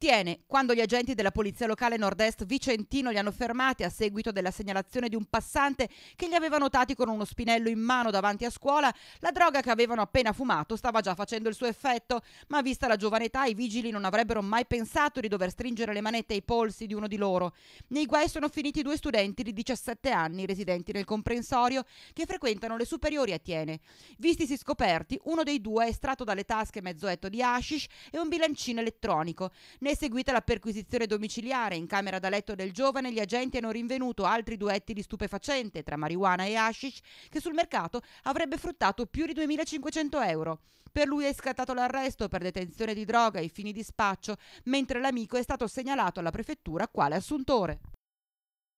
tiene quando gli agenti della polizia locale nord-est vicentino li hanno fermati a seguito della segnalazione di un passante che li aveva notati con uno spinello in mano davanti a scuola, la droga che avevano appena fumato stava già facendo il suo effetto, ma vista la giovane età i vigili non avrebbero mai pensato di dover stringere le manette ai polsi di uno di loro. Nei guai sono finiti due studenti di 17 anni residenti nel comprensorio che frequentano le superiori a Tiene. Vistisi scoperti, uno dei due è estratto dalle tasche mezzo etto di hashish e un bilancino elettronico. Nel ne è seguita la perquisizione domiciliare. In camera da letto del giovane gli agenti hanno rinvenuto altri duetti di stupefacente tra marijuana e hashish che sul mercato avrebbe fruttato più di 2.500 euro. Per lui è scattato l'arresto per detenzione di droga ai fini di spaccio, mentre l'amico è stato segnalato alla prefettura quale assuntore.